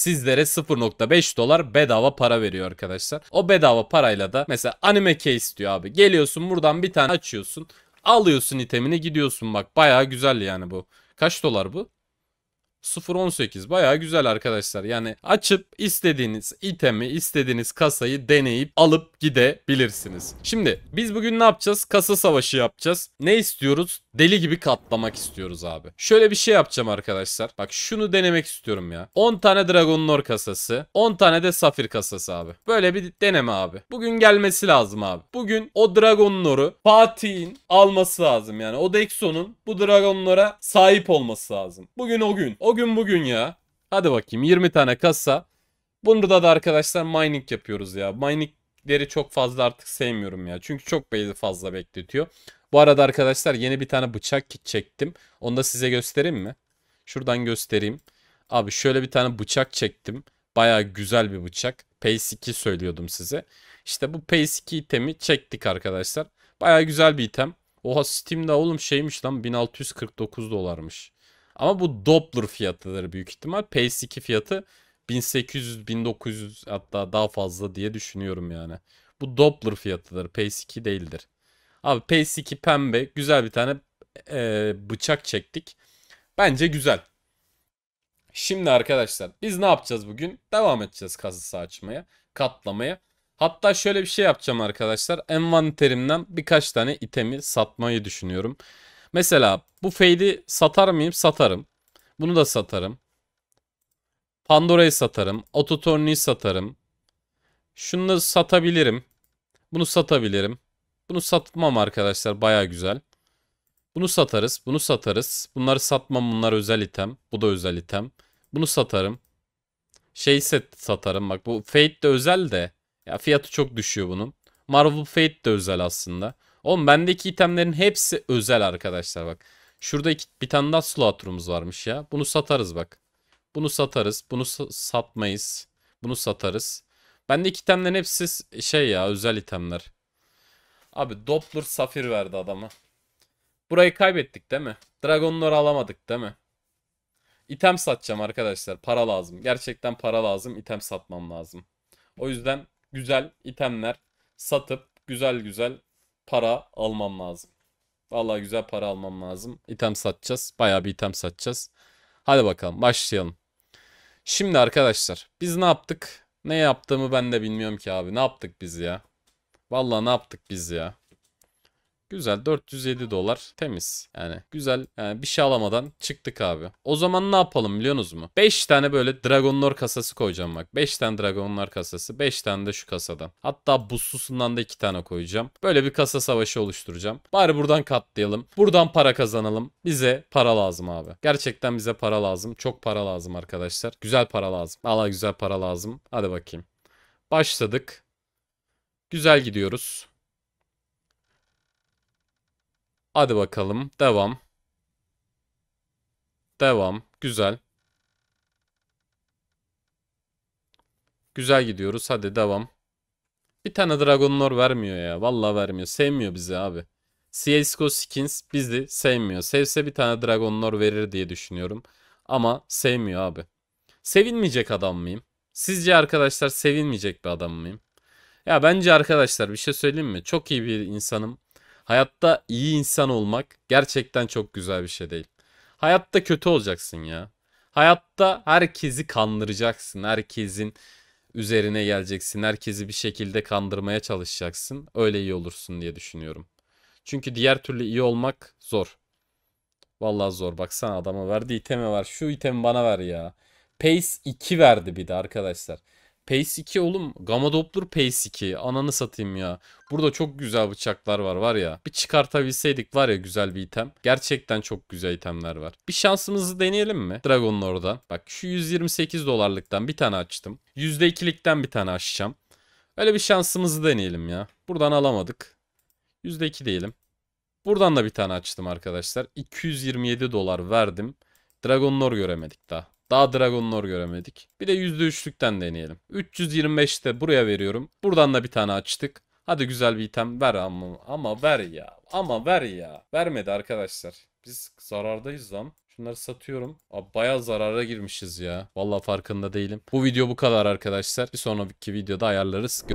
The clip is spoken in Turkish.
sizlere 0.5 dolar bedava para veriyor arkadaşlar. O bedava parayla da mesela anime case diyor abi. Geliyorsun buradan bir tane açıyorsun. Alıyorsun itemini gidiyorsun bak. Baya güzel yani bu. Kaç dolar bu? 0.18 baya güzel arkadaşlar. Yani açıp istediğiniz itemi, istediğiniz kasayı deneyip alıp gidebilirsiniz. Şimdi biz bugün ne yapacağız? Kasa savaşı yapacağız. Ne istiyoruz? Deli gibi katlamak istiyoruz abi. Şöyle bir şey yapacağım arkadaşlar. Bak şunu denemek istiyorum ya. 10 tane Dragon Lore kasası, 10 tane de Safir kasası abi. Böyle bir deneme abi. Bugün gelmesi lazım abi. Bugün o Dragon Lore'u Fatih'in alması lazım yani. O Dexon'un bu Dragon Lore'a sahip olması lazım. Bugün o gün. O o gün bugün ya. Hadi bakayım 20 tane kasa. Bunda da arkadaşlar mining yapıyoruz ya. Miningleri çok fazla artık sevmiyorum ya. Çünkü çok beyzi fazla bekletiyor. Bu arada arkadaşlar yeni bir tane bıçak çektim. Onu da size göstereyim mi? Şuradan göstereyim. Abi şöyle bir tane bıçak çektim. Baya güzel bir bıçak. Pace 2 söylüyordum size. İşte bu Pace 2 itemi çektik arkadaşlar. Baya güzel bir item. Oha Steam'de oğlum şeymiş lan 1649 dolarmış. Ama bu Doppler fiyatıdır büyük ihtimal. Pace 2 fiyatı 1800, 1900 hatta daha fazla diye düşünüyorum yani. Bu Doppler fiyatıdır. Pace 2 değildir. Abi Pace 2 pembe. Güzel bir tane e, bıçak çektik. Bence güzel. Şimdi arkadaşlar biz ne yapacağız bugün? Devam edeceğiz kazısı açmaya, katlamaya. Hatta şöyle bir şey yapacağım arkadaşlar. Envanterimden birkaç tane itemi satmayı düşünüyorum. Mesela bu fade'i satar mıyım? Satarım. Bunu da satarım. Pandora'yı satarım. Ototorni'yi satarım. Şunu da satabilirim. Bunu satabilirim. Bunu satmam arkadaşlar baya güzel. Bunu satarız. Bunu satarız. Bunları satmam. Bunlar özel item. Bu da özel item. Bunu satarım. Şey set satarım. Bak bu Fate de özel de. Ya fiyatı çok düşüyor bunun. Marvel Fate de özel aslında. Oğlum bendeki itemlerin hepsi özel arkadaşlar bak. Şurada iki, bir tane daha slot varmış ya. Bunu satarız bak. Bunu satarız. Bunu sa satmayız. Bunu satarız. Bendeki itemlerin hepsi şey ya özel itemler. Abi Doppler safir verdi adama. Burayı kaybettik değil mi? Dragonları alamadık değil mi? İtem satacağım arkadaşlar. Para lazım. Gerçekten para lazım. İtem satmam lazım. O yüzden güzel itemler satıp güzel güzel para almam lazım. Vallahi güzel para almam lazım. İtem satacağız. Bayağı bir item satacağız. Hadi bakalım başlayalım. Şimdi arkadaşlar biz ne yaptık? Ne yaptığımı ben de bilmiyorum ki abi. Ne yaptık biz ya? Vallahi ne yaptık biz ya? Güzel 407 dolar temiz. Yani güzel yani bir şey alamadan çıktık abi. O zaman ne yapalım biliyorsunuz mu? 5 tane böyle Dragonlord kasası koyacağım bak. 5 tane Dragonlord kasası 5 tane de şu kasadan. Hatta buzsusundan da 2 tane koyacağım. Böyle bir kasa savaşı oluşturacağım. Bari buradan katlayalım. Buradan para kazanalım. Bize para lazım abi. Gerçekten bize para lazım. Çok para lazım arkadaşlar. Güzel para lazım. Allah güzel para lazım. Hadi bakayım. Başladık. Güzel gidiyoruz. Hadi bakalım. Devam. Devam. Güzel. Güzel gidiyoruz. Hadi devam. Bir tane Dragon Lore vermiyor ya. Vallahi vermiyor. Sevmiyor bizi abi. CSGO Skins bizi sevmiyor. Sevse bir tane Dragon Lore verir diye düşünüyorum. Ama sevmiyor abi. Sevinmeyecek adam mıyım? Sizce arkadaşlar sevinmeyecek bir adam mıyım? Ya bence arkadaşlar bir şey söyleyeyim mi? Çok iyi bir insanım. Hayatta iyi insan olmak gerçekten çok güzel bir şey değil. Hayatta kötü olacaksın ya. Hayatta herkesi kandıracaksın. Herkesin üzerine geleceksin. Herkesi bir şekilde kandırmaya çalışacaksın. Öyle iyi olursun diye düşünüyorum. Çünkü diğer türlü iyi olmak zor. Vallahi zor. Baksana adama verdi iteme var. Şu itemi bana ver ya. Pace 2 verdi bir de arkadaşlar. Pace 2 oğlum. Gamma Doppler Pace 2. Ananı satayım ya. Burada çok güzel bıçaklar var var ya. Bir çıkartabilseydik var ya güzel bir item. Gerçekten çok güzel itemler var. Bir şansımızı deneyelim mi? Dragon oradan. Bak şu 128 dolarlıktan bir tane açtım. %2'likten bir tane açacağım. Öyle bir şansımızı deneyelim ya. Buradan alamadık. %2 diyelim. Buradan da bir tane açtım arkadaşlar. 227 dolar verdim. Dragon Lord göremedik daha. Daha Dragonlor göremedik. Bir de %3'lükten deneyelim. 325'te buraya veriyorum. Buradan da bir tane açtık. Hadi güzel bir item ver ama ama ver ya. Ama ver ya. Vermedi arkadaşlar. Biz zarardayız lan. Şunları satıyorum. Abi bayağı zarara girmişiz ya. Vallahi farkında değilim. Bu video bu kadar arkadaşlar. Bir sonraki videoda ayarlarız. Gö